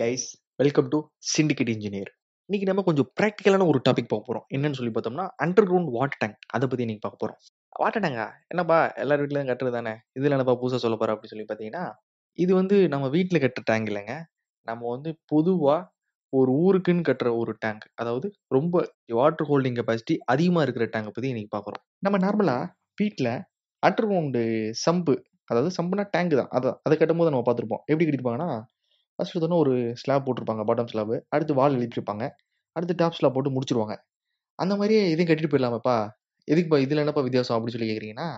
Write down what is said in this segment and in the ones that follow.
Guys welcome to Syndicate Engineer இன்னைக்கு நம்ம கொஞ்சம் ப்ராக்டிக்கலான ஒரு டாபிக் பார்க்க போகிறோம் என்னன்னு சொல்லி பார்த்தோம்னா அண்டர் கிரவுண்ட் வாட்டர் டேங்க் அதை பற்றி இன்னைக்கு பார்க்க போகிறோம் வாட்டர் டேங்கா என்னப்பா எல்லார் வீட்லையும் கட்டுறது தானே இதில் என்னப்பா புதுசாக சொல்ல போகிற அப்படின்னு சொல்லி பார்த்தீங்கன்னா இது வந்து நம்ம வீட்டில் கட்டுற டேங்க் இல்லைங்க நம்ம வந்து பொதுவாக ஒரு ஊருக்குன்னு கட்டுற ஒரு டேங்க் அதாவது ரொம்ப வாட்டர் ஹோல்டிங் கெப்பாசிட்டி அதிகமாக இருக்கிற டேங்க் பற்றி இன்னைக்கு பார்க்குறோம் நம்ம நார்மலாக வீட்டில் அண்டர் கிரவுண்டு சம்பு அதாவது சம்புனா டேங்க் தான் அதை அதை கட்டும்போது நம்ம பார்த்துருப்போம் எப்படி கட்டிருப்பாங்கன்னா ஃபஸ்ட்டு எடுத்தோன்னே ஒரு ஸ்லாப் போட்டிருப்பாங்க பாட்டம் ஸ்லாப் அடுத்து வால் எழுப்பிருப்பாங்க அடுத்து டாப் ஸ்லாப் போட்டு முடிச்சிருவாங்க அந்த மாதிரியே இதையும் கட்டிட்டு போயிடலாமாப்பா எதுக்குப்பா இதில் என்னப்பா வித்தியாசம் அப்படின்னு சொல்லி கேட்குறீங்கன்னா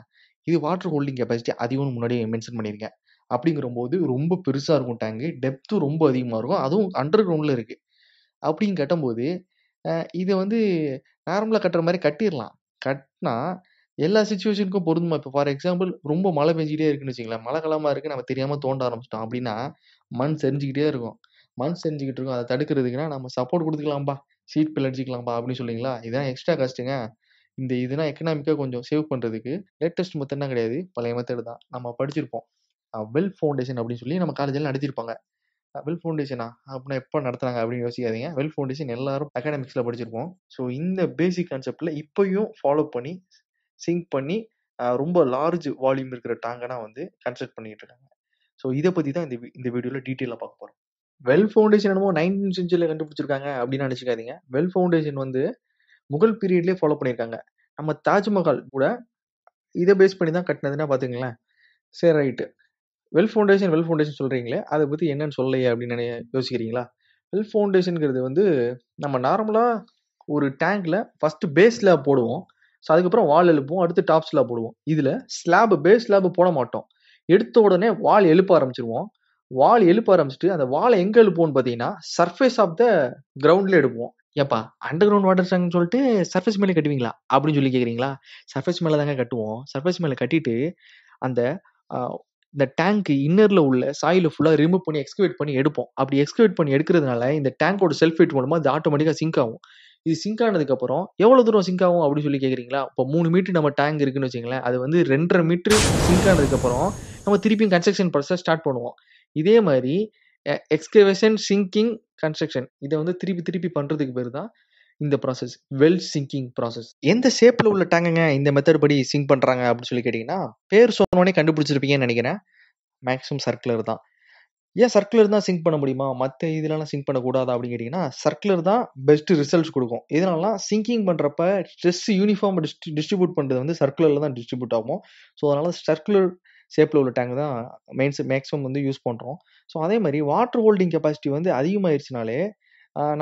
இது வாட்டர் ஹோல்டிங் கெப்பாசிட்டி அதிகம் முன்னாடியே மென்ஷன் பண்ணியிருக்கேன் அப்படிங்கிற போது ரொம்ப பெருசாக இருக்கும் டேங்கு டெப்த்தும் ரொம்ப அதிகமாக இருக்கும் அதுவும் அண்டர் கிரவுண்டில் இருக்குது அப்படின்னு கட்டும்போது இதை வந்து நார்மலாக கட்டுற மாதிரி கட்டிடலாம் கட்டினா எல்லா சுச்சுவேஷனுக்கும் பொருந்துமா? இப்போ ஃபார் எக்ஸாம்பிள் ரொம்ப மழை பெஞ்சிக்கிட்டே இருக்குன்னு வச்சுக்கங்களேன், மழை காலமா இருக்கு நம்ம தெரியாம தோண்ட ஆரம்பிச்சிட்டோம் அப்படின்னா, மண் செஞ்சுக்கிட்டே இருக்கும். மண் செஞ்சுக்கிட்டு இருக்கும். அதை தடுக்கிறதுக்குன்னா நம்ம சப்போர்ட் கொடுத்துக்கலாம்ப்பா சீட் பில் அடிச்சுக்கலாம்பா அப்படின்னு சொல்லிங்களா இதான் எக்ஸ்ட்ரா காஸ்ட்டுங்க. இந்த இதுனா எக்கனாமிக்கா கொஞ்சம் சேவ் பண்றதுக்கு லேட்டஸ்ட் மெத்தட்லாம் கிடையாது. பழைய மெத்தடு தான். நம்ம படிச்சிருப்போம். வெல் ஃபவுண்டேஷன் அப்படின்னு சொல்லி நம்ம காலேஜ்ல நடத்திருப்பாங்க வெல் ஃபவுண்டேஷனா? அப்படின்னா எப்போ நடத்துனாங்க அப்படின்னு யோசிக்காதீங்க. வெல் ஃபவுண்டேஷன் எல்லாரும் அகாடமிக்ஸ்ல படிச்சிருப்போம். ஸோ இந்த பேசிக் கான்செப்ட்ல இப்பயும் ஃபாலோ பண்ணி சிங்க் பண்ணி ரொம்ப லார்ஜ் வால்யூம் இருக்கிற டேங்கனா வந்து கன்ஸ்ட்ரக்ட் பண்ணிட்டு இருக்காங்க ஸோ இதை பற்றி தான் இந்த இந்த வீடியோவில் டீட்டெயிலாக பார்க்க போகிறோம் வெல் ஃபவுண்டேஷன் என்னமோ நைன்டீன் செஞ்சுரியில் கண்டுபிடிச்சிருக்காங்க அப்படின்னு நினச்சிக்காதீங்க வெல் ஃபவுண்டேஷன் வந்து முகல் பீரியட்லேயே ஃபாலோ பண்ணியிருக்காங்க நம்ம தாஜ்மஹால் கூட இதை பேஸ் பண்ணி தான் கட்டினதுன்னா பார்த்துங்களேன் சரி right well foundation well foundation சொல்கிறீங்களே அதை பற்றி என்னன்னு சொல்லலையே அப்படின்னு யோசிக்கிறீங்களா வெல் ஃபவுண்டேஷனுங்கிறது வந்து நம்ம நார்மலாக ஒரு டேங்கில் ஃபஸ்ட்டு பேஸில் போடுவோம் ஸோ அதுக்கப்புறம் வால் எழுப்புவோம் அடுத்து டாப் ஸ்லாப் போடுவோம் இதில் ஸ்லாப் பேஸ் ஸ்லாப் போட மாட்டோம் எடுத்த உடனே வால் எழுப்ப ஆரம்பிச்சிருவோம் வால் எழுப்ப ஆரம்பிச்சுட்டு அந்த வாலை எங்கே எழுப்புவோம்னு பார்த்தீங்கன்னா சர்ஃபேஸ் ஆஃப் த கிரவுண்டில் எடுப்போம் ஏப்பா அண்டர் கிரவுண்ட் வாட்டர் டேங்க்னு சொல்லிட்டு சர்ஃபேஸ் மேலே கட்டுவீங்களா அப்படின்னு சொல்லி கேட்குறீங்களா சர்ஃபேஸ் மேலே தாங்க கட்டுவோம் சர்ஃபேஸ் மேலே கட்டிட்டு அந்த இந்த டேங்க் இன்னரில் உள்ள சாயில் ஃபுல்லாக ரிமூவ் பண்ணி எக்ஸ்கவேட் பண்ணி எடுப்போம் அப்படி எக்ஸ்கவேட் பண்ணி எடுக்கிறதுனால இந்த டேங்கோட செல்ஃப் வெயிட் மூலமாக அது ஆட்டோமேட்டிக்காக சிங்க் ஆகும் இது சிங்க் ஆனதுக்கப்புறம் எவ்வளோ தூரம் சிங்க் ஆகும் அப்படின்னு சொல்லி கேட்குறீங்களா இப்போ மூணு மீட்ரு நம்ம டேங்க் இருக்குன்னு வச்சுங்களேன் அது வந்து ரெண்டரை மீட்ரு சிங்க் ஆனதுக்கப்புறம் நம்ம திருப்பியும் கன்ஸ்ட்ரக்ஷன் ப்ராசஸ் ஸ்டார்ட் பண்ணுவோம் இதே மாதிரி எக்ஸ்கவேஷன் சிங்கிங் கன்ஸ்ட்ரக்ஷன் இதை வந்து திருப்பி திருப்பி பண்ணுறதுக்கு பேர் தான் இந்த ப்ராசஸ் வெல் சிங்கிங் ப்ராசஸ் எந்த ஷேப்பில் உள்ள டேங்குங்க இந்த மெத்தட் படி சிங்க் பண்ணுறாங்க அப்படின்னு சொல்லி கேட்டீங்கன்னா பேர் சொன்னோடனே கண்டுபிடிச்சிருப்பீங்கன்னு நினைக்கிறேன் மேக்ஸிமம் சர்க்குலர் தான் ஏன் சர்க்குலர் தான் சிங்க் பண்ண முடியுமா மற்ற இதுலலாம் சிங்க் பண்ணக்கூடாது அப்படின்னு கேட்டிங்கன்னா சர்க்குலர் தான் பெஸ்ட் ரிசல்ட்ஸ் கொடுக்கும் இதனாலலாம் சிங்கிங் பண்ணுறப்ப ஸ்ட்ரெஸ் யூனிஃபார்ம் டிஸ்ட்ரி டிஸ்ட்ரிபியூட் பண்ணுறது வந்து சர்க்குலரில் தான் டிஸ்ட்ரிபியூட் ஆகும் ஸோ அதனால் சர்க்குலர் ஷேப்பில் உள்ள டேங்க் தான் மெயின்ஸ் மேக்ஸிமம் வந்து யூஸ் பண்ணுறோம் ஸோ அதே மாதிரி வாட்டர் ஹோல்டிங் கெப்பாசிட்டி வந்து அதிகமாகிடுச்சினாலே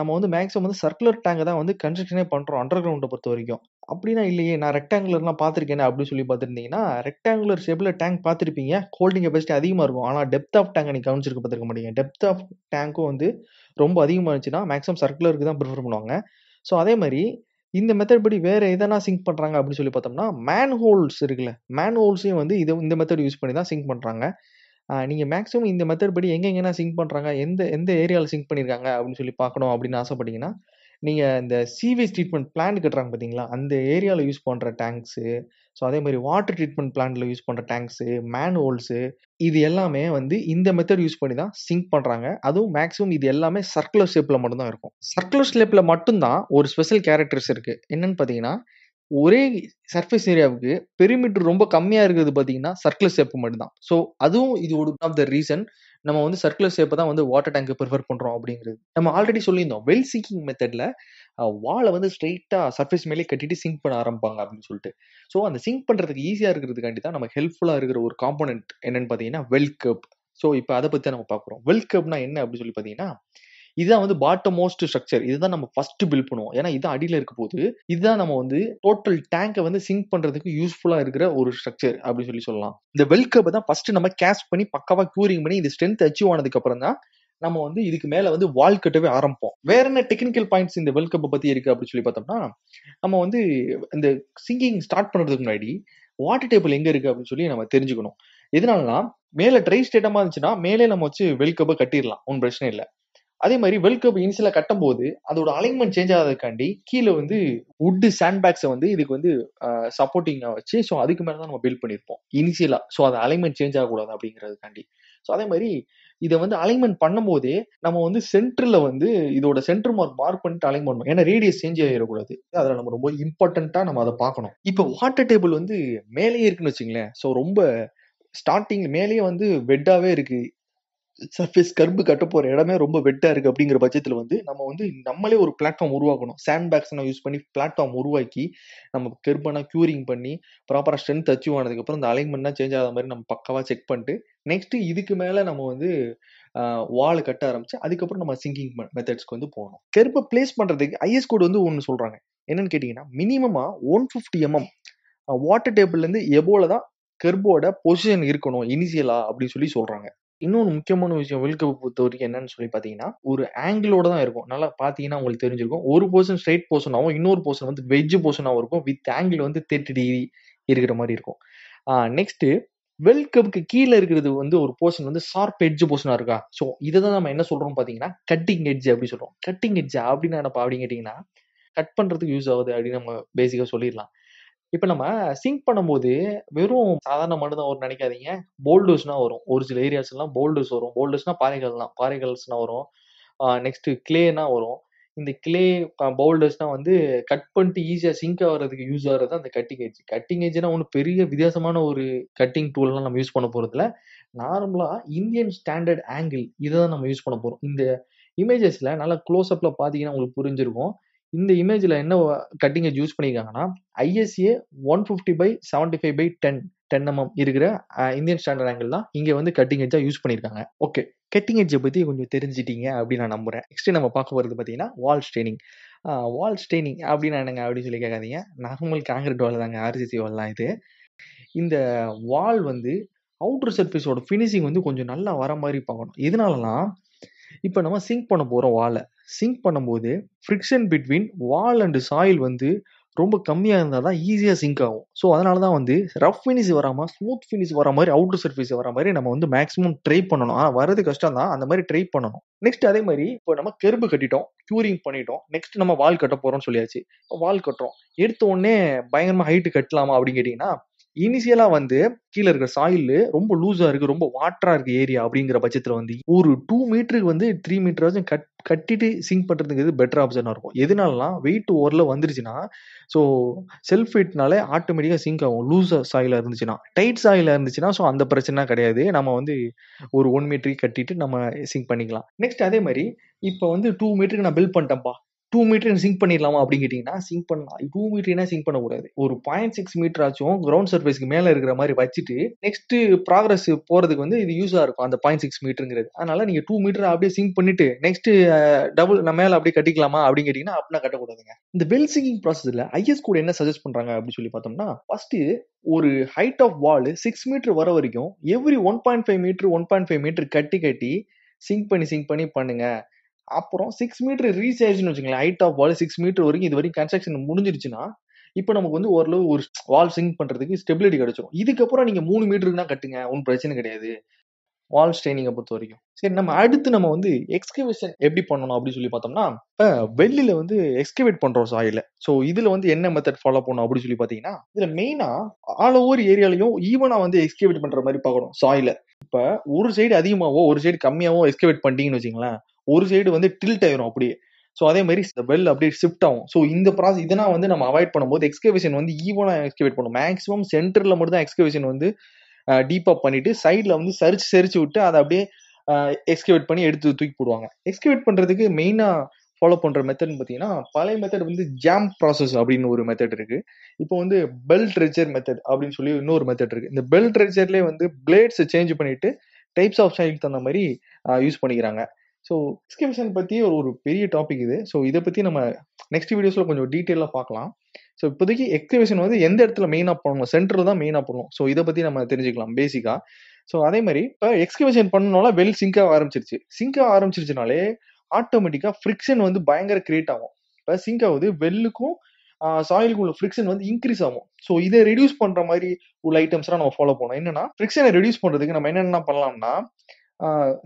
நம்ம வந்து மேக்ஸிமம் வந்து சர்க்குலர் டேங்கை தான் வந்து கன்ஸ்ட்ரக்ஷனே பண்ணுறோம் அண்டர் கிரவுண்டை பொறுத்த வரைக்கும் அப்படின்னா இல்லையே நான் ரெக்டாங்குலர்லாம் பார்த்துருக்கேன் அப்படின்னு சொல்லி பார்த்துருந்தீங்கன்னா ரெக்டாங்குலர் ஷேப்பில் டேங்க் பார்த்துருப்பீங்க ஹோல்டிங் கெப்பாசிட்டி அதிகமாக இருக்கும் ஆனால் டெப்த் ஆஃப் டேங்கை நீங்கள் கவனிச்சிருக்க பார்த்துருக்க மாட்டீங்க டெப்த் ஆஃப் டேங்க்கும் வந்து ரொம்ப அதிகமாக இருந்துச்சுன்னா மேக்ஸிமம் சர்க்குலருக்கு தான் ப்ரிஃபர் பண்ணுவாங்க ஸோ அதே மாதிரி இந்த மெத்தட் படி வேறு எதனா சிங்க் பண்ணுறாங்க அப்படின்னு சொல்லி பார்த்தோம்னா மேன் ஹோல்ஸ் இருக்குல்ல மேன் ஹோல்ஸையும் வந்து இது இந்த மெத்தட் யூஸ் பண்ணி தான் சிங்க் பண்ணுறாங்க நீங்கள் மேக்ஸிமம் இந்த மெத்தட் படி எங்கெங்கன்னா சிங்க் பண்ணுறாங்க எந்த எந்த ஏரியாவில் சிங்க் பண்ணியிருக்காங்க அப்படின்னு சொல்லி பார்க்கணும் அப்படின்னு ஆசைப்பட்டீங்கன்னா நீங்கள் இந்த சீவேஜ் ட்ரீட்மெண்ட் பிளான் கட்டுறாங்க பார்த்தீங்களா அந்த ஏரியாவில் யூஸ் பண்ணுற டேங்க்ஸு ஸோ அதே மாதிரி வாட்டர் ட்ரீட்மெண்ட் பிளான்ட்டில் யூஸ் பண்ணுற டேங்க்ஸு மேன் ஹோல்ஸு இது எல்லாமே வந்து இந்த மெத்தட் யூஸ் பண்ணி தான் சிங்க் பண்ணுறாங்க அதுவும் மேக்ஸிமம் இது எல்லாமே சர்க்குலர் ஷேப்பில் மட்டும்தான் இருக்கும் சர்க்குலர் ஷேப்பில் மட்டும்தான் ஒரு ஸ்பெஷல் கேரக்டர்ஸ் இருக்குது என்னென்னு பார்த்தீங்கன்னா ஒரே சர்ஃபேஸ் ஏரியாவுக்கு பெருமீட்டர் ரொம்ப கம்மியாக இருக்கிறது பார்த்தீங்கன்னா சர்க்குலர் ஷேப் மட்டும்தான் ஸோ அதுவும் இது ஒன் ஆஃப் த ரீசன் நம்ம வந்து சர்க்குலர் ஷேப்பை தான் வந்து வாட்டர் டேங்க் ப்ரிஃபர் பண்ணுறோம் அப்படிங்கிறது நம்ம ஆல்ரெடி சொல்லியிருந்தோம் வெல் சீக்கிங் மெத்தடில் வாலை வந்து ஸ்ட்ரைட்டாக சர்ஃபேஸ் மேலே கட்டிட்டு சிங்க் பண்ண ஆரம்பிப்பாங்க அப்படின்னு சொல்லிட்டு ஸோ அந்த சிங்க் பண்ணுறதுக்கு ஈஸியாக இருக்கிறதுக்காண்டி தான் நம்ம ஹெல்ப்ஃபுல்லாக இருக்கிற ஒரு காம்போனென்ட் என்னென்னு பார்த்தீங்கன்னா வெல் கப் ஸோ இப்போ அதை பற்றி தான் நம்ம பார்க்குறோம் வெல் கப்னா என்ன அப்படின்னு சொல்லி பார்த்தீங்கன்னா இதுதான் வந்து பாட்டம் மோஸ்ட் ஸ்ட்ரக்சர் இதுதான் நம்ம ஃபர்ஸ்ட் பில்ட் பண்ணுவோம் ஏன்னா இது அடியில் இருக்க போது இதுதான் நம்ம வந்து டோட்டல் டேங்கை வந்து சிங்க் பண்றதுக்கு யூஸ்ஃபுல்லா இருக்கிற ஒரு ஸ்ட்ரக்சர் அப்படின்னு சொல்லி சொல்லலாம் இந்த வெல் தான் ஃபர்ஸ்ட் நம்ம கேஷ் பண்ணி பக்காவா கியூரிங் பண்ணி இது ஸ்ட்ரென்த் அச்சீவ் ஆனதுக்கு அப்புறம் தான் நம்ம வந்து இதுக்கு மேல வந்து வால் கட்டவே ஆரம்பிப்போம் வேற என்ன டெக்னிக்கல் பாயிண்ட்ஸ் இந்த வேர்ல்ட் கப்பை பத்தி இருக்கு அப்படின்னு சொல்லி பார்த்தோம்னா நம்ம வந்து இந்த சிங்கிங் ஸ்டார்ட் பண்றதுக்கு முன்னாடி வாட்டர் டேபிள் எங்க இருக்கு அப்படின்னு சொல்லி நம்ம தெரிஞ்சுக்கணும் எதனாலனா மேல ட்ரை ஸ்டேட்டமா இருந்துச்சுன்னா மேலே நம்ம வச்சு வெல்கப்பை கட்டிடலாம் ஒன்றும் பிரச்சனை இல்லை அதே மாதிரி வேர்ல்ட் கப் இனிஷியலா கட்டும் போது அதோட அலைன்மெண்ட் சேஞ்ச் ஆகிறதுக்காண்டி கீழே வந்து வுட்டு சாண்ட் பேக்ஸை வந்து இதுக்கு வந்து சப்போர்ட்டிங்காக வச்சு ஸோ அதுக்கு மேலே தான் நம்ம பில்ட் பண்ணியிருப்போம் இனிஷியலா ஸோ அது அலைன்மெண்ட் சேஞ்ச் ஆகக்கூடாது அப்படிங்கிறதுக்காண்டி ஸோ அதே மாதிரி இதை வந்து அலைன்மெண்ட் பண்ணும்போதே நம்ம வந்து சென்டரில் வந்து இதோட சென்டர் மார்க் மார்க் பண்ணிட்டு அலைன் பண்ணணும் ஏன்னா ரேடியஸ் சேஞ்ச் ஆகிடக்கூடாது அதில் நம்ம ரொம்ப இம்பார்ட்டண்ட்டாக நம்ம அதை பார்க்கணும் இப்போ வாட்டர் டேபிள் வந்து மேலேயே இருக்குன்னு வச்சுங்களேன் ஸோ ரொம்ப ஸ்டார்டிங் மேலேயே வந்து வெட்டாவே இருக்கு சர்ஃபேஸ் கரும்பு கட்ட போகிற இடமே ரொம்ப வெட்டாக இருக்குது அப்படிங்கிற பட்சத்தில் வந்து நம்ம வந்து நம்மளே ஒரு பிளாட்ஃபார்ம் உருவாக்கணும் சேண்ட் பேக்ஸ் யூஸ் பண்ணி பிளாட்ஃபார்ம் உருவாக்கி நம்ம கரும்பெல்லாம் க்யூரிங் பண்ணி ப்ராப்பராக ஸ்ட்ரென்த் அச்சீவ் ஆனதுக்கப்புறம் இந்த அலைன்மெண்ட்னா சேஞ்ச் ஆகாத மாதிரி நம்ம பக்கவாக செக் பண்ணிட்டு நெக்ஸ்ட்டு இதுக்கு மேலே நம்ம வந்து வால் கட்ட ஆரம்பிச்சு அதுக்கப்புறம் நம்ம சிங்கிங் மெத்தட்ஸ்க்கு வந்து போகணும் கெர்பை பிளேஸ் பண்ணுறதுக்கு ஐஎஸ் கோட் வந்து ஒன்று சொல்கிறாங்க என்னன்னு கேட்டிங்கன்னா மினிமமாக ஒன் ஃபிஃப்டி எம்எம் வாட்டர் டேபிள்லேருந்து எபோல தான் கெர்போட பொசிஷன் இருக்கணும் இனிஷியலா அப்படின்னு சொல்லி சொல்கிறாங்க இன்னொன்று முக்கியமான விஷயம் வேர்ல்ட் கப் பொறுத்த வரைக்கும் என்னன்னு சொல்லி பார்த்தீங்கன்னா ஒரு ஆங்கிளோட தான் இருக்கும் நல்லா பார்த்தீங்கன்னா உங்களுக்கு தெரிஞ்சிருக்கும் ஒரு போர்ஷன் ஸ்ட்ரைட் போர்ஷனாகவும் இன்னொரு போர்ஷன் வந்து வெஜ் போர்ஷனாகவும் இருக்கும் வித் ஆங்கிள் வந்து தேர்ட்டி டிகிரி இருக்கிற மாதிரி இருக்கும் நெக்ஸ்ட்டு வேர்ல்ட் கப்புக்கு கீழே இருக்கிறது வந்து ஒரு போர்ஷன் வந்து ஷார்ப் எட்ஜ் போர்ஷனாக இருக்கா ஸோ இதை தான் நம்ம என்ன சொல்கிறோம் பார்த்தீங்கன்னா கட்டிங் எட்ஜ் அப்படி சொல்கிறோம் கட்டிங் எட்ஜ் அப்படின்னு என்னப்பா அப்படின்னு கேட்டிங்கன்னா கட் பண்ணுறதுக்கு யூஸ் ஆகுது அப்படின்னு நம்ம பேசிக்காக சொல்லிடலாம் இப்போ நம்ம சிங்க் பண்ணும்போது வெறும் சாதாரண மனுதான் வரும் நினைக்காதீங்க போல்டர்ஸ்னா வரும் ஒரு சில ஏரியாஸ் எல்லாம் போல்டுஸ் வரும் பாறைகள் தான் பாறைகள்ஸ்னா வரும் நெக்ஸ்ட் கிளேனா வரும் இந்த கிளே பவுல்டர்ஸ்னா வந்து கட் பண்ணிட்டு ஈஸியாக சிங்க் ஆகிறதுக்கு யூஸ் ஆகிறது அந்த கட்டிங் ஏஜ் கட்டிங் ஏஜ்னா ஒன்றும் பெரிய வித்தியாசமான ஒரு கட்டிங் டூல்லாம் நம்ம யூஸ் பண்ண போகிறதுல நார்மலாக இந்தியன் ஸ்டாண்டர்ட் ஆங்கிள் இதை தான் நம்ம யூஸ் பண்ண போகிறோம் இந்த இமேஜஸில் நல்லா க்ளோஸ்அப்பில் பார்த்தீங்கன்னா உங்களுக்கு புரிஞ்சிருக்கும் இந்த இமேஜில் என்ன கட்டிங்கை யூஸ் பண்ணியிருக்காங்கன்னா ISA one fifty by seventy five by ten ten mm இருக்கிற இந்தியன் ஸ்டாண்டர்ட் ஆங்கிள் தான் இங்கே வந்து கட்டிங் எஜ்ஜாக யூஸ் பண்ணியிருக்காங்க ஓகே கட்டிங் எஜ்ஜை பற்றி கொஞ்சம் தெரிஞ்சிட்டீங்க அப்படின்னு நான் நம்புகிறேன் நெக்ஸ்ட் நம்ம பார்க்க போகிறது பார்த்தீங்கன்னா வால் ஸ்டெயினிங் வால் ஸ்டெயினிங் அப்படின்னு என்னங்க அப்படின்னு சொல்லி கேட்காதீங்க நார்மல் காங்கிரீட் வால் தாங்க ஆர்சிசி வால்லாம் இது இந்த வால் வந்து அவுட்டர் சர்ஃபேஸோட ஃபினிஷிங் வந்து கொஞ்சம் நல்லா வர மாதிரி பார்க்கணும் இதனாலலாம் இப்போ நம்ம சிங்க் பண்ண போகிறோம் வாலை சிங்க் பண்ணும்போது friction between wall and soil வந்து ரொம்ப கம்மியாக இருந்தால் தான் ஈஸியாக சிங்க் ஆகும் ஸோ அதனால தான் வந்து ரஃப் ஃபினிஷ் வராமல் ஸ்மூத் ஃபினிஷ் வர மாதிரி அவுட் சர்ஃபேஸ் வர மாதிரி நம்ம வந்து மேக்ஸிமம் ட்ரை பண்ணணும் ஆனால் வரது கஷ்டம் தான் அந்த மாதிரி ட்ரை பண்ணணும் நெக்ஸ்ட் அதே மாதிரி இப்போ நம்ம கெரும்பு கட்டிட்டோம் க்யூரிங் பண்ணிட்டோம் நெக்ஸ்ட் நம்ம வால் கட்ட போகிறோம்னு சொல்லியாச்சு வால் கட்டுறோம் எடுத்த உடனே பயங்கரமாக ஹைட்டு கட்டலாமா அப்படின்னு கேட்டிங்கன்னா இனிஷியலா வந்து கீழே இருக்கிற சாயில் ரொம்ப லூஸா இருக்கு ரொம்ப வாட்டரா இருக்கு ஏரியா அப்படிங்கிற பட்சத்துல வந்து ஒரு டூ மீட்டருக்கு வந்து த்ரீ மீட்டராச்சும் கட் கட்டிட்டு சிங்க் பண்றதுங்கிறது பெட்டர் ஆப்ஷனா இருக்கும் எதனாலலாம் வெயிட் ஓரில் வந்துருச்சுன்னா ஸோ செல்ஃப் வெயிட்னாலே ஆட்டோமேட்டிக்கா சிங்க் ஆகும் லூஸ் சாயில இருந்துச்சுன்னா டைட் சாயில இருந்துச்சுன்னா ஸோ அந்த பிரச்சனை கிடையாது நம்ம வந்து ஒரு ஒன் மீட்டருக்கு கட்டிட்டு நம்ம சிங்க் பண்ணிக்கலாம் நெக்ஸ்ட் அதே மாதிரி இப்போ வந்து டூ மீட்டருக்கு நான் பில்ட் பண்ணிட்டேன்ப்பா டூ மீட்டர் சிங்க் பண்ணிடலாமா அப்படின்னு கேட்டிங்கன்னா சிங்க் பண்ணலாம் டூ மீட்டர்னா சிங்க் பண்ணக்கூடாது ஒரு பாயிண்ட் சிக்ஸ் மீட்டர் ஆச்சும் கிரவுண்ட் சர்ஃபேஸ்க்கு மேலே இருக்கிற மாதிரி வச்சுட்டு நெக்ஸ்ட் ப்ராக்ரஸ் போகிறதுக்கு வந்து இது யூஸாக இருக்கும் அந்த பாயிண்ட் சிக்ஸ் மீட்டருங்கிறது அதனால நீங்கள் டூ மீட்டர் அப்படியே சிங்க் பண்ணிட்டு நெக்ஸ்ட் டபுள் நம்ம மேலே அப்படியே கட்டிக்கலாமா அப்படின்னு கேட்டிங்கன்னா அப்படின்னா கட்டக்கூடாதுங்க இந்த வெல் சிங்கிங் ப்ராசஸில் ஐஎஸ் கூட என்ன சஜஸ்ட் பண்ணுறாங்க அப்படின்னு சொல்லி பார்த்தோம்னா ஃபஸ்ட்டு ஒரு height of wall six metre வர வரைக்கும் every one point five metre one point five metre கட்டி கட்டி சிங்க் பண்ணி சிங்க் பண்ணி பண்ணுங்கள் அப்புறம் சிக்ஸ் மீட்டர் ரீச் ஆயிடுச்சுன்னு வச்சுங்களேன் height of wall six metre வரைக்கும் இது வரைக்கும் கன்ஸ்ட்ரக்ஷன் முடிஞ்சிருச்சுன்னா இப்போ நமக்கு வந்து ஓரளவு ஒரு வால் சிங்க் பண்ணுறதுக்கு ஸ்டெபிலிட்டி கிடைச்சிடும் இதுக்கப்புறம் நீங்கள் மூணு மீட்டருக்குனா கட்டுங்க ஒன்றும் பிரச்சனை கிடையாது வால் ஸ்ட்ரெயினிங்கை பொறுத்த வரைக்கும் சரி நம்ம அடுத்து நம்ம வந்து எக்ஸ்கவேஷன் எப்படி பண்ணணும் அப்படின்னு சொல்லி பார்த்தோம்னா இப்போ வெளியில வந்து எக்ஸ்கவேட் பண்றோம் சாயில ஸோ இதுல வந்து என்ன மெத்தட் ஃபாலோ பண்ணணும் அப்படின்னு சொல்லி பார்த்தீங்கன்னா இதுல மெயினா ஆல் ஓவர் ஏரியாலையும் ஈவனா வந்து எக்ஸ்கவேட் பண்ற மாதிரி பார்க்கணும் சாயில இப்போ ஒரு சைடு அதிகமாகவோ ஒரு சைடு கம்மியாகவோ எக்ஸ்கவேட் பண்ணிட்டீங்கன்னு வச்சுங்களேன் ஒரு சைடு வந்து டில்ட் ஆயிரும் அப்படியே ஸோ அதே மாதிரி வெல் அப்படியே ஷிஃப்ட் ஆகும் ஸோ இந்த ப்ராசஸ் இதெல்லாம் வந்து நம்ம அவாய்ட் பண்ணும்போது எக்ஸ்கவேஷன் வந்து ஈவனாக எக்ஸ்கவேட் பண்ணும் மேக்ஸிமம் சென்டரில் மட்டும் தான் எக்ஸ்கவேஷன் வந்து டீப் அப் பண்ணிட்டு சைடில் வந்து சரிச்சு சரிச்சு விட்டு அதை அப்படியே எக்ஸ்கிவேட் பண்ணி எடுத்து தூக்கி போடுவாங்க எக்ஸ்கிவேட் பண்ணுறதுக்கு மெயினாக ஃபாலோ பண்ணுற மெத்தட்னு பார்த்தீங்கன்னா பழைய மெத்தட் வந்து ஜாம் ப்ராசஸ் அப்படின்னு ஒரு மெத்தட் இருக்கு இப்போ வந்து பெல்ட் ட்ரெச்சர் மெத்தட் அப்படின்னு சொல்லி இன்னொரு மெத்தட் இருக்கு இந்த பெல்ட் ரெச்சர்லேயே வந்து பிளேட்ஸை சேஞ்ச் பண்ணிட்டு டைப்ஸ் ஆஃப் ஸ்டைலுக்கு தகுந்த மாதிரி யூஸ் பண்ணிக்கிறாங்க ஸோ எக்ஸ்கிவேஷன் பற்றி ஒரு பெரிய டாபிக் இது ஸோ இதை பற்றி நம்ம நெக்ஸ்ட் வீடியோஸில் கொஞ்சம் டீட்டெயிலாக பார்க்கலாம் ஸோ இப்போதைக்கு எக்ஸிபிஷன் வந்து எந்த இடத்துல மெயினாக பண்ணணும் சென்டர் தான் மெயினாக பண்ணணும் ஸோ இதை பற்றி நம்ம தெரிஞ்சுக்கலாம் பேசிக்காக ஸோ அதே மாதிரி இப்போ எக்ஸ்கிபிஷன் பண்ணனால வெல் சிங்காக ஆரம்பிச்சிருச்சு சிங்காக ஆரம்பிச்சிருச்சுனாலே ஆட்டோமேட்டிக்காக ஃப்ரிக்ஷன் வந்து பயங்கர கிரியேட் ஆகும் இப்போ சிங்க் வந்து வெல்லுக்கும் சாயிலுக்குள்ள ஃப்ரிக்ஷன் வந்து இன்க்ரீஸ் ஆகும் ஸோ இதை ரெடியூஸ் பண்ணுற மாதிரி உள்ள ஐட்டம்ஸ்லாம் நம்ம ஃபாலோ பண்ணோம் என்னன்னா ஃப்ரிக்ஷனை ரெடியூஸ் பண்ணுறதுக்கு நம்ம என்னென்ன பண்ணலாம்னா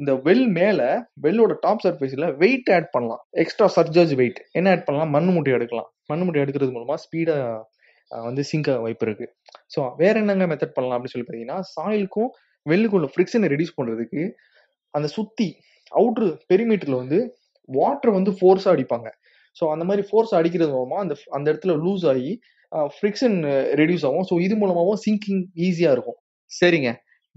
இந்த வெல் மேலே வெல்லோட டாப் சர்ஃபேஸில் வெயிட் ஆட் பண்ணலாம் எக்ஸ்ட்ரா சர்ஜார்ஜ் வெயிட் என்ன ஆட் பண்ணலாம் மண் மூட்டை எடுக்கலாம் மண்முடி எடுக்கிறது மூலமாக ஸ்பீடாக வந்து சிங்க வாய்ப்பு இருக்குது ஸோ வேற என்னங்க மெத்தட் பண்ணலாம் அப்படின்னு சொல்லி பார்த்தீங்கன்னா சாயிலுக்கும் உள்ள ஃப்ரிக்ஷனை ரெடியூஸ் பண்ணுறதுக்கு அந்த சுற்றி அவுட்ரு பெரிமீட்டரில் வந்து வாட்டரை வந்து ஃபோர்ஸாக அடிப்பாங்க ஸோ அந்த மாதிரி ஃபோர்ஸ் அடிக்கிறது மூலமாக அந்த அந்த இடத்துல லூஸ் ஆகி ஃப்ரிக்ஷன் ரெடியூஸ் ஆகும் ஸோ இது மூலமாகவும் சிங்கிங் ஈஸியாக இருக்கும் சரிங்க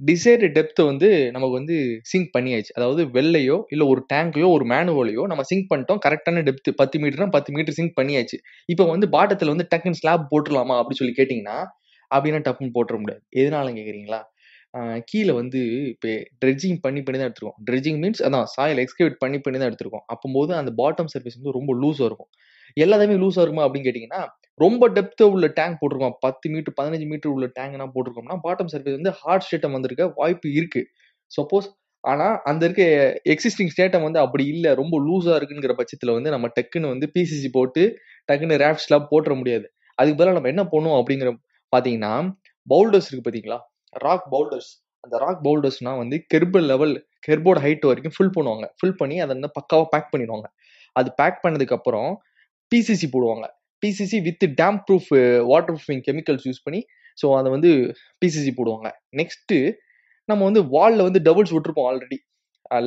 டிசைடு டெப்த் வந்து நமக்கு வந்து சிங்க் பண்ணியாச்சு அதாவது வெள்ளையோ இல்லை ஒரு டேங்க்லையோ ஒரு மேனுவலையோ நம்ம சிங்க் பண்ணிட்டோம் கரெக்டான டெப்த்து பத்து மீட்டர்னா பத்து மீட்டர் சிங்க் பண்ணியாச்சு இப்போ வந்து பாட்டத்தில் வந்து டக்குன்னு ஸ்லாப் போட்டுடலாமா அப்படின்னு சொல்லி கேட்டிங்கன்னா அப்படின்னா டப்புன்னு போட்டுற முடியாது எதனாலும் கேட்குறீங்களா கீழே வந்து இப்போ ட்ரெட்ஜிங் பண்ணி பண்ணி தான் எடுத்துருக்கோம் ட்ரெட்ஜிங் மீன்ஸ் அதான் சாயில் எக்ஸ்கேவேட் பண்ணி பண்ணி தான் எடுத்துருக்கோம் அப்போது அந்த பாட்டம் சர்ஃபேஸ் வந்து ரொம்ப லூஸாக இருக்கும் எல்லாத்தையுமே லூஸாக இருக்குமா அப்படின்னு கேட்டிங்கன்னா ரொம்ப டெப்த்து உள்ள டேங்க் போட்டிருக்கோம் பத்து மீட்டர் பதினஞ்சு மீட்டர் உள்ள டேங்க்னா போட்டிருக்கோம்னா பாட்டம் சர்ஃபேஸ் வந்து ஹார்ட் ஸ்டேட்டம் வந்திருக்க வாய்ப்பு இருக்குது சப்போஸ் ஆனால் அந்த இருக்க எக்ஸிஸ்டிங் ஸ்டேட்டம் வந்து அப்படி இல்லை ரொம்ப லூஸாக இருக்குங்கிற பட்சத்தில் வந்து நம்ம டக்குன்னு வந்து பிசிசி போட்டு டக்குன்னு ரேப்ஸ்லாம் போட்டுற முடியாது அதுக்கு பதிலாக நம்ம என்ன பண்ணுவோம் அப்படிங்கிற பார்த்தீங்கன்னா பவுல்டர்ஸ் இருக்குது பார்த்தீங்களா ராக் பவுல்டர்ஸ் அந்த ராக் பவுல்டர்ஸ்னால் வந்து கெர்பல் லெவல் கெர்போர்ட் ஹைட் வரைக்கும் ஃபில் பண்ணுவாங்க ஃபில் பண்ணி அதை வந்து பக்காவாக பேக் பண்ணிடுவாங்க அது பேக் பண்ணதுக்கப்புறம் பிசிசி போடுவாங்க PCC with damp proof water proofing chemicals use பண்ணி ஸோ அதை வந்து பிசிசி போடுவாங்க நெக்ஸ்ட்டு நம்ம வந்து வாலில் வந்து டபுள்ஸ் விட்டுருப்போம் ஆல்ரெடி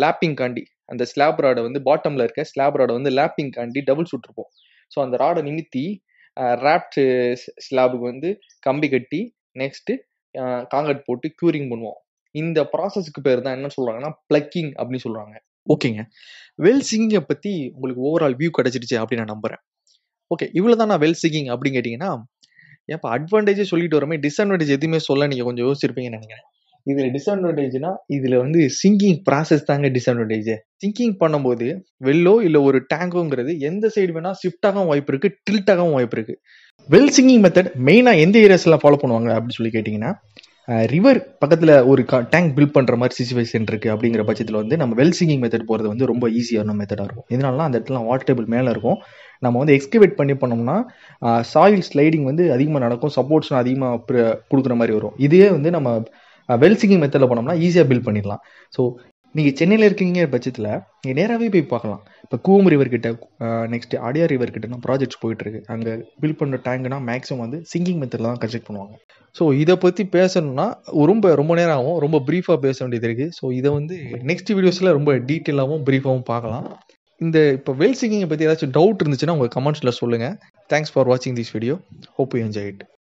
லேப்பிங் காண்டி அந்த ஸ்லாப் ராடை வந்து பாட்டமில் இருக்க ஸ்லாப் ராடை வந்து லேப்பிங் காண்டி டபுள்ஸ் விட்டுருப்போம் ஸோ அந்த ராடை நிமித்தி ரேப்டு ஸ்லாபுக்கு வந்து கம்பி கட்டி நெக்ஸ்ட்டு காங்கட் போட்டு க்யூரிங் பண்ணுவோம் இந்த ப்ராசஸ்க்கு பேர் தான் என்ன சொல்கிறாங்கன்னா ப்ளக்கிங் அப்படின்னு சொல்கிறாங்க ஓகேங்க வெல் சிங்கிங்கை பற்றி உங்களுக்கு ஓவரால் வியூ கிடச்சிருச்சு அப்படின்னு நான் நம்புகிறேன் ஓகே இவ்வளோதான் நான் வெல் சிக்கிங் அப்படின்னு கேட்டிங்கன்னா ஏன்ப்பா அட்வான்டேஜே சொல்லிட்டு வரமே டிஸ்அட்வான்டேஜ் எதுவுமே சொல்ல நீங்கள் கொஞ்சம் யோசிச்சிருப்பீங்கன்னு நினைக்கிறேன் இதில் டிஸ்அட்வான்டேஜ்னா இதில் வந்து சிங்கிங் ப்ராசஸ் தாங்க டிஸ்அட்வான்டேஜ் சிங்கிங் பண்ணும்போது வெல்லோ இல்லை ஒரு டேங்கோங்கிறது எந்த சைடு வேணால் ஷிஃப்டாகவும் வாய்ப்பு இருக்குது டில்ட்டாகவும் வாய்ப்பு இருக்குது வெல் சிங்கிங் மெத்தட் மெயினாக எந்த ஏரியாஸ்லாம் ஃபாலோ பண்ணுவாங்க அப்படின்னு சொல்லி கேட்டிங்கன்னா ரிவர் பக்கத்தில் ஒரு டேங்க் பில்ட் பண்ணுற மாதிரி சுச்சுவேஷன் இருக்குது அப்படிங்கிற பட்சத்தில் வந்து நம்ம வெல் சிங்கிங் மெத்தட் போகிறது வந்து ரொம்ப ஈஸியான மெத்தடாக இருக்கும் இதனால அந்த இடத்துல வாட்டர் டேபிள் மேலே இருக்கும் நம்ம வந்து எக்ஸ்கவேட் பண்ணி பண்ணோம்னா சாயில் ஸ்லைடிங் வந்து அதிகமாக நடக்கும் சப்போர்ட்ஸ்லாம் அதிகமாக கொடுக்குற மாதிரி வரும் இதே வந்து நம்ம வெல் சிங்கிங் மெத்தடில் பண்ணோம்னா ஈஸியாக பில்ட் பண்ணிடலாம் ஸோ நீங்கள் சென்னையில் இருக்கீங்க பட்சத்தில் நீங்கள் நேராகவே போய் பார்க்கலாம் இப்போ கூவம் ரிவர்கிட்ட நெக்ஸ்ட் அடியார் ரிவர்கிட்டனா ப்ராஜெக்ட்ஸ் போயிட்டுருக்கு அங்கே பில்ட் பண்ணுற டேங்க்னா மேக்ஸிமம் வந்து சிங்கிங் மெத்தடில் தான் கன்ஸ்ட்ரக்ட் பண்ணுவாங்க ஸோ இதை பற்றி பேசணும்னா ரொம்ப ரொம்ப நேரம் ஆகும் ரொம்ப ப்ரீஃபாக பேச வேண்டியது இருக்குது ஸோ இதை வந்து நெக்ஸ்ட் வீடியோஸில் ரொம்ப டீட்டெயிலாகவும் ப்ரீஃபாகவும் பார்க்கலாம் இந்த இப்போ வெல் சிங்கிங்கை பற்றி ஏதாச்சும் டவுட் இருந்துச்சுன்னா உங்கள் கமெண்ட்ஸில் சொல்லுங்கள் தேங்க்ஸ் ஃபார் வாட்சிங் this video hope you enjoy it